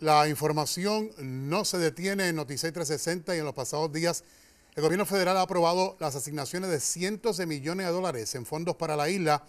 La información no se detiene en Noticias 360 y en los pasados días el gobierno federal ha aprobado las asignaciones de cientos de millones de dólares en fondos para la isla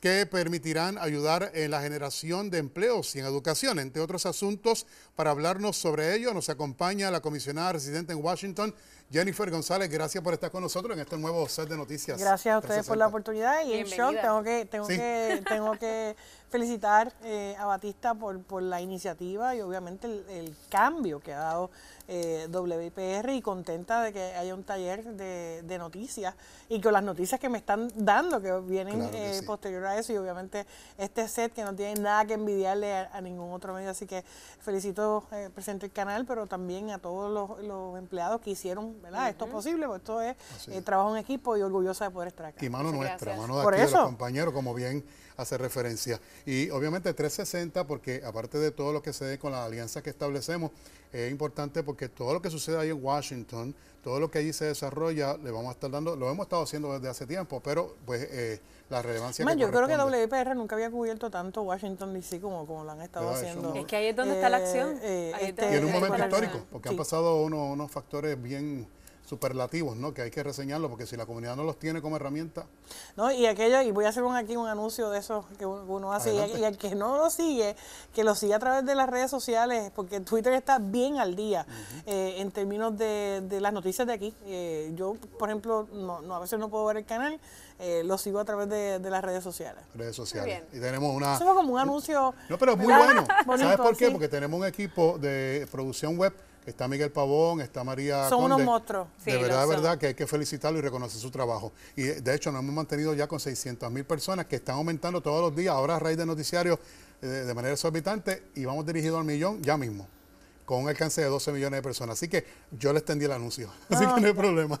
que permitirán ayudar en la generación de empleos y en educación, entre otros asuntos. Para hablarnos sobre ello nos acompaña la comisionada residente en Washington, Jennifer González, gracias por estar con nosotros en este nuevo set de noticias. Gracias a ustedes por la oportunidad y en shock tengo que, tengo que, tengo que felicitar eh, a Batista por, por la iniciativa y obviamente el, cambio que ha dado eh, WIPR y contenta de que haya un taller de, noticias y con las noticias que me están dando que vienen eh, posterior a eso y obviamente este set que no tiene nada que envidiarle a, ningún otro medio. Así que felicito, eh, presente el canal, pero también a todos los empleados que hicieron ¿verdad? Esto es posible, porque esto eh, es, trabajo en equipo y orgullosa de poder estar acá. Y mano nuestra, mano de, aquí, de los compañeros, como bien hace referencia. Y obviamente 360, porque aparte de todo lo que se dé con las alianzas que establecemos, es importante porque todo lo que sucede ahí en Washington, todo lo que allí se desarrolla, le vamos a estar dando, lo hemos estado haciendo desde hace tiempo, pero pues eh, la relevancia Yo creo que WIPR nunca había cubierto tanto Washington DC como, como lo han estado haciendo. es que ahí es donde está la acción. Eh, eh en un eh, momento eh, histórico, porque han pasado uno, unos factores bien superlativos, ¿no? Que hay que reseñarlo, porque si la comunidad no los tiene como herramienta. No, y aquello, y voy a hacer un, aquí un anuncio de eso que uno hace, y, que no lo sigue, que lo sigue a través de las redes sociales, porque Twitter está bien al día eh, en términos de, las noticias de aquí. Eh, yo, por ejemplo, no, a veces no puedo ver el canal, eh, lo sigo a través de, las redes sociales. Redes sociales. Y tenemos una... Eso como un anuncio... No, pero es muy bueno. ¿Sabes por qué? Porque tenemos un equipo de producción web está Miguel Pavón, está María Son unos monstruos. de verdad, de verdad que hay que felicitarlo y reconocer su trabajo. Y de hecho nos hemos mantenido ya con 600 mil personas que están aumentando todos los días, ahora a raíz de noticiarios eh, de manera exorbitante y vamos dirigidos al millón ya mismo con un alcance de 12 millones de personas. Así que yo le extendí el anuncio, así que no hay problema.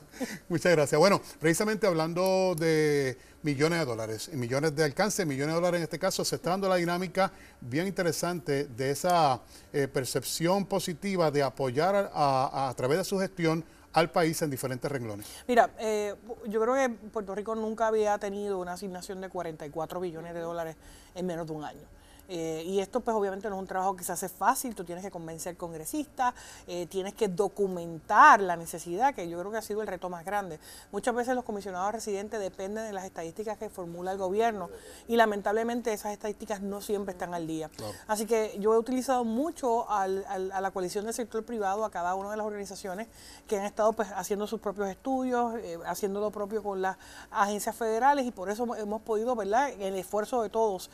Muchas gracias. Bueno, precisamente hablando de millones de dólares, millones de alcance, millones de dólares en este caso, se está dando la dinámica bien interesante de esa eh, percepción positiva de apoyar a, través de su gestión al país en diferentes renglones? Mira, eh, yo creo que Puerto Rico nunca había tenido una asignación de 44 billones de dólares en menos de un año. Eh, y esto pues obviamente no es un trabajo que se hace fácil, tú tienes que convencer congresistas, eh, tienes que documentar la necesidad, que yo creo que ha sido el reto más grande. Muchas veces los comisionados residentes dependen de las estadísticas que formula el gobierno y lamentablemente esas estadísticas no siempre están al día. Así que yo he utilizado mucho a la coalición del sector privado, a cada una de las organizaciones que han estado pues, haciendo sus propios estudios, eh, haciendo lo propio con las agencias federales y por eso hemos podido, ¿verdad?, en el esfuerzo de todos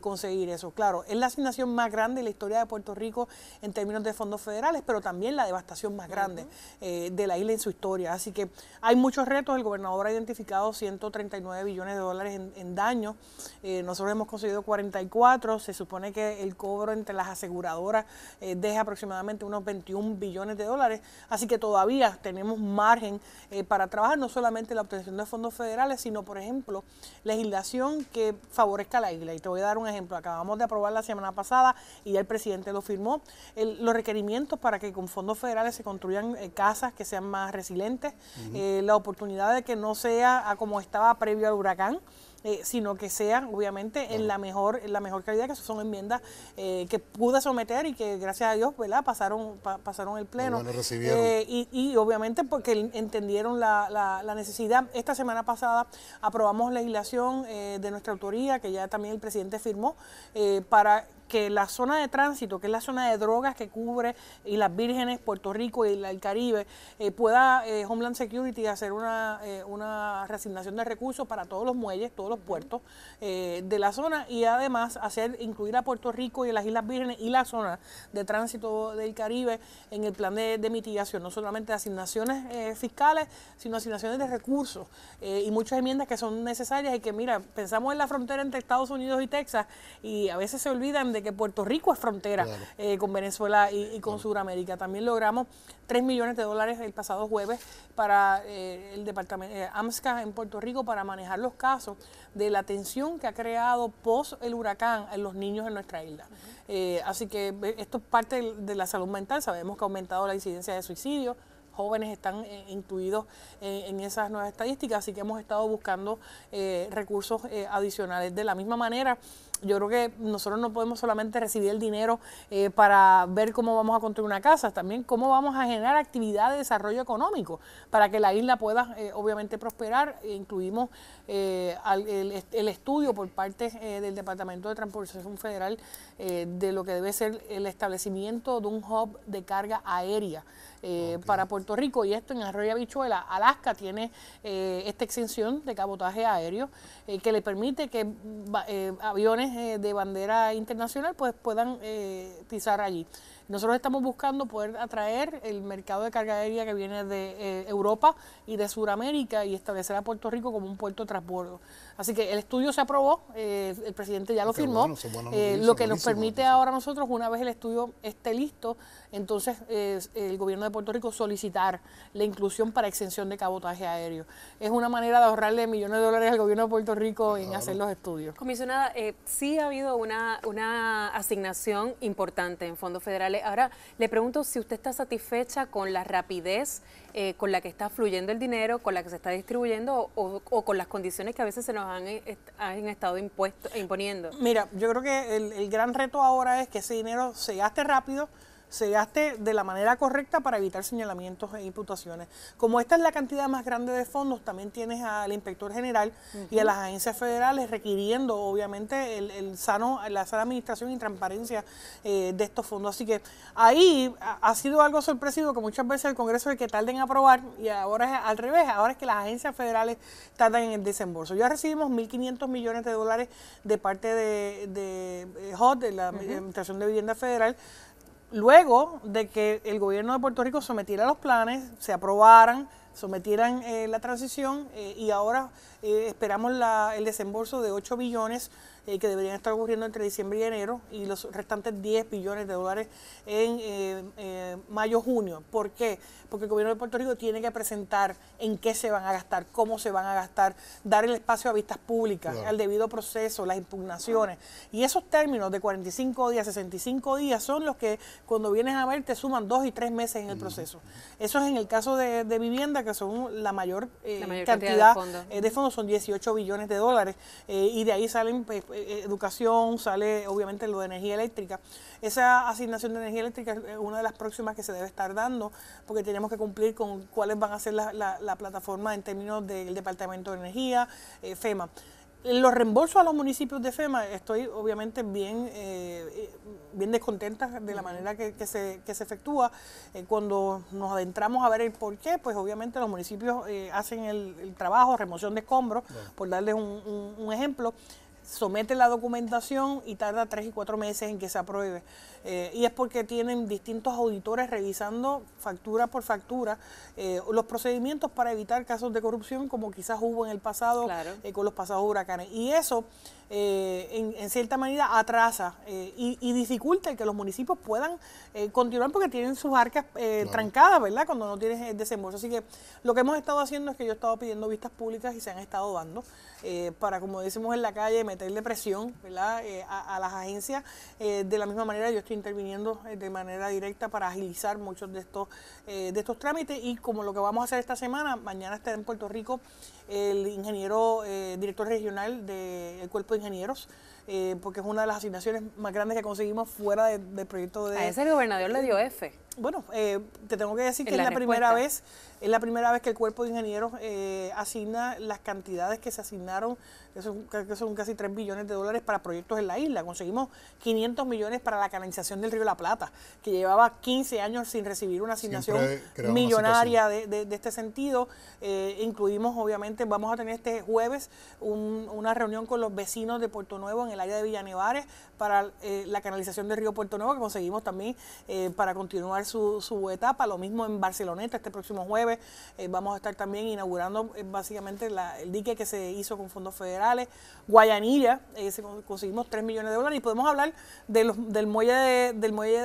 conseguir eso claro, es la asignación más grande en la historia de Puerto Rico en términos de fondos federales, pero también la devastación más grande eh, de la isla en su historia. Así que hay muchos retos. El gobernador ha identificado 139 billones de dólares en, en daño. Eh, nosotros hemos conseguido 44. Se supone que el cobro entre las aseguradoras eh, deja aproximadamente unos 21 billones de dólares. Así que todavía tenemos margen para trabajar no solamente la obtención de fondos federales, sino, por ejemplo, legislación que favorezca a la isla. Y te voy a dar un ejemplo. Acabamos de aprobar la semana pasada y ya el presidente lo firmó. los requerimientos para que con fondos federales se construyan eh, casas que sean más resilientes, eh, la oportunidad de que no sea como estaba previo al huracán. Eh, sino que sean obviamente en la mejor en la mejor calidad, que son enmiendas eh, que pude someter y que gracias a Dios ¿verdad? pasaron pasaron el pleno. Eh, y, y, obviamente porque entendieron la, la, la, necesidad. Esta semana pasada aprobamos legislación de nuestra autoría, que ya también el presidente firmó, para que la zona de tránsito, que es la zona de drogas que cubre Islas vírgenes, Puerto Rico y el Caribe, eh, pueda eh, Homeland Security hacer una, eh, una reasignación de recursos para todos los muelles, todos los puertos de la zona y además hacer incluir a Puerto Rico y las Islas Vírgenes y la zona de tránsito del Caribe en el plan de, mitigación, no solamente asignaciones fiscales, sino asignaciones de recursos y muchas enmiendas que son necesarias y que mira, pensamos en la frontera entre Estados Unidos y Texas y a veces se olvidan que Puerto Rico es frontera eh, con Venezuela y, con Sudamérica. También logramos 3 millones de dólares el pasado jueves para eh, el departamento eh, AMSCA en Puerto Rico para manejar los casos de la tensión que ha creado pos el huracán en los niños en nuestra isla. así que esto es parte de la salud mental. Sabemos que ha aumentado la incidencia de suicidio jóvenes están incluidos en esas nuevas estadísticas, así que hemos estado buscando recursos adicionales. De la misma manera, yo creo que nosotros no podemos solamente recibir el dinero eh, para ver cómo vamos a construir una casa, también cómo vamos a generar actividad de desarrollo económico para que la isla pueda eh, obviamente prosperar. E incluimos eh, el, estudio por parte del Departamento de Transportación Federal de lo que debe ser el establecimiento de un hub de carga aérea. para Puerto Rico y esto en Arroyo Habichuela, Alaska tiene esta exención de cabotaje aéreo que le permite que mm, aviones eh, de bandera internacional pues puedan pisar eh, allí. Nosotros estamos buscando poder atraer el mercado de carga aérea que viene de eh, Europa y de Sudamérica y establecer a Puerto Rico como un puerto de transbordo. Así que el estudio se aprobó, eh, el presidente ya lo firmó, eh, lo que nos permite ahora nosotros, una vez el estudio esté listo, entonces el gobierno de Puerto Rico solicitar la inclusión para exención de cabotaje aéreo. Es una manera de ahorrarle millones de dólares al gobierno de Puerto Rico en hacer los estudios. Comisionada, sí ha habido una asignación importante en fondos federales Ahora le pregunto si usted está satisfecha con la rapidez eh, con la que está fluyendo el dinero, con la que se está distribuyendo o, con las condiciones que a veces se nos han, eh, estado imponiendo. Mira, yo creo que el gran reto ahora es que ese dinero se gaste rápido, se gaste de la manera correcta para evitar señalamientos e imputaciones. Como esta es la cantidad más grande de fondos, también tienes al inspector general y a las agencias federales requiriendo, obviamente, el, sano, la sana administración y transparencia eh, de estos fondos. Así que ahí ha, sido algo sorpresivo que muchas veces el Congreso es que tarden en aprobar y ahora es al revés, ahora es que las agencias federales tardan en el desembolso. Ya recibimos 1.500 millones de dólares de parte de, de HOT, eh, de la Administración de Vivienda Federal, luego de que el gobierno de Puerto Rico sometiera los planes, se aprobaran, sometieran eh, la transición eh, y ahora eh, esperamos el desembolso de 8 billones eh, que deberían estar ocurriendo entre diciembre y enero y los restantes 10 billones de dólares en eh, eh, mayo-junio. ¿Por qué? Porque el gobierno de Puerto Rico tiene que presentar en qué se van a gastar, cómo se van a gastar, dar el espacio a vistas públicas, al debido proceso, las impugnaciones. Y esos términos de 45 días, 65 días son los que cuando vienes a ver te suman dos y tres meses en el proceso. Eso es en el caso de, vivienda, que son la mayor, cantidad, de, fondos. son 18 billones de dólares, y de ahí salen... Pues, eh, eh, educación, sale obviamente lo de energía eléctrica. Esa asignación de energía eléctrica es una de las próximas que se debe estar dando, porque tenemos que cumplir con cuáles van a ser la, la, plataforma en términos del Departamento de Energía, eh, FEMA los reembolsos a los municipios de FEMA, estoy obviamente bien, bien descontenta de la manera que, se, efectúa. cuando nos adentramos a ver el por qué, pues obviamente los municipios hacen el, trabajo, remoción de escombros, por darles un ejemplo somete la documentación y tarda tres y cuatro meses en que se apruebe. Eh, y es porque tienen distintos auditores revisando factura por factura eh, los procedimientos para evitar casos de corrupción como quizás hubo en el pasado eh, con los pasados huracanes. Y eso, en, cierta manera, atrasa y, dificulta que los municipios puedan continuar porque tienen sus arcas trancadas, ¿verdad? Cuando no tienes desembolso. Así que lo que hemos estado haciendo es que yo he estado pidiendo vistas públicas y se han estado dando para, como decimos en la calle, meterle presión, ¿verdad? a, las agencias. de la misma manera, yo estoy interviniendo eh, de manera directa para agilizar muchos de estos, eh, de estos trámites y como lo que vamos a hacer esta semana, mañana estará en Puerto Rico el ingeniero, eh, director regional del Cuerpo de Ingenieros eh, porque es una de las asignaciones más grandes que conseguimos fuera del proyecto de... A ese el gobernador le dio F. Bueno, eh, te tengo que decir que es la primera vez, es la primera vez que el cuerpo de ingenieros eh, asigna las cantidades que se asignaron, que son, casi 3 billones de dólares para proyectos en la isla. Conseguimos 500 millones para la canalización del río La Plata, que llevaba 15 años sin recibir una asignación millonaria de, este sentido. incluimos, obviamente, vamos a tener este jueves una reunión con los vecinos de Puerto Nuevo en el área de Villanevares, para eh, la canalización del río Puerto Nuevo, que conseguimos también eh, para continuar su, su, etapa. Lo mismo en Barceloneta, este próximo jueves eh, vamos a estar también inaugurando básicamente el dique que se hizo con fondos federales. Guayanilla, conseguimos 3 millones de dólares. Y podemos hablar de del muelle, de, del muelle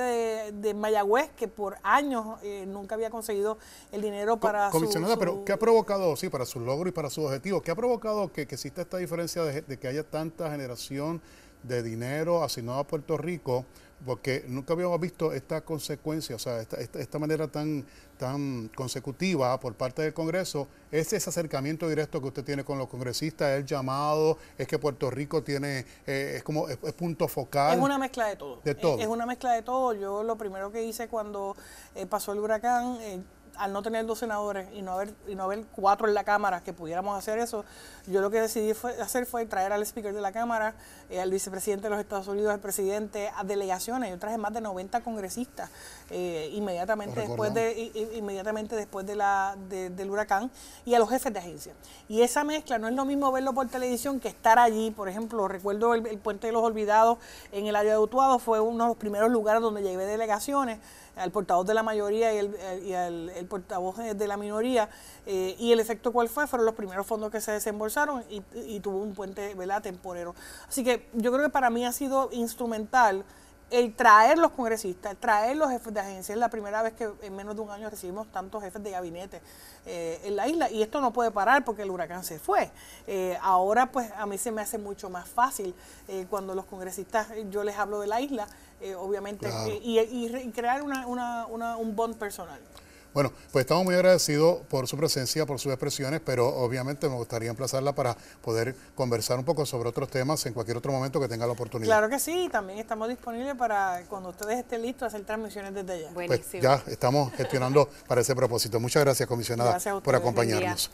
de, Mayagüez, que por años nunca había conseguido el dinero para... su... comisionada, pero ¿qué ha provocado, sí, para su logro y para su objetivo? ¿Qué ha provocado que, exista esta diferencia de que haya tanta generación? de dinero asignado a Puerto Rico, porque nunca habíamos visto esta consecuencia, o sea, esta, esta, manera tan, tan consecutiva por parte del Congreso, ese acercamiento directo que usted tiene con los congresistas, el llamado, es que Puerto Rico tiene, eh, es como, es, punto focal. Es una mezcla de todo. Es, una mezcla de todo. Yo lo primero que hice cuando eh, pasó el huracán, eh, al no tener dos senadores y no haber y no haber cuatro en la Cámara que pudiéramos hacer eso, yo lo que decidí fue, hacer fue traer al Speaker de la Cámara, eh, al vicepresidente de los Estados Unidos, al presidente, a delegaciones. Yo traje más de 90 congresistas eh, inmediatamente después de inmediatamente después de la del huracán y a los jefes de agencia. Y esa mezcla no es lo mismo verlo por televisión que estar allí. Por ejemplo, recuerdo el, puente de los olvidados en el área de Utuado fue uno de los primeros lugares donde llevé delegaciones al portavoz de la mayoría y, el, eh, al portavoz eh, de la minoría. Eh, y el efecto cuál fue, fueron los primeros fondos que se desembolsaron y, tuvo un puente ¿verdad? temporero. Así que yo creo que para mí ha sido instrumental el traer los congresistas, traer los jefes de agencia. Es la primera vez que en menos de un año recibimos tantos jefes de gabinete en la isla. Y esto no puede parar porque el huracán se fue. ahora, pues, a mí se me hace mucho más fácil cuando los congresistas, yo les hablo de la isla, eh, obviamente, eh, y, crear una, una, un bond personal. Bueno, pues estamos muy agradecidos por su presencia, por sus expresiones, pero obviamente me gustaría emplazarla para poder conversar un poco sobre otros temas en cualquier otro momento que tenga la oportunidad. Claro que sí, también estamos disponibles para cuando ustedes estén listos hacer transmisiones desde allá. Pues ya estamos gestionando para ese propósito. Muchas gracias, comisionada, por acompañarnos.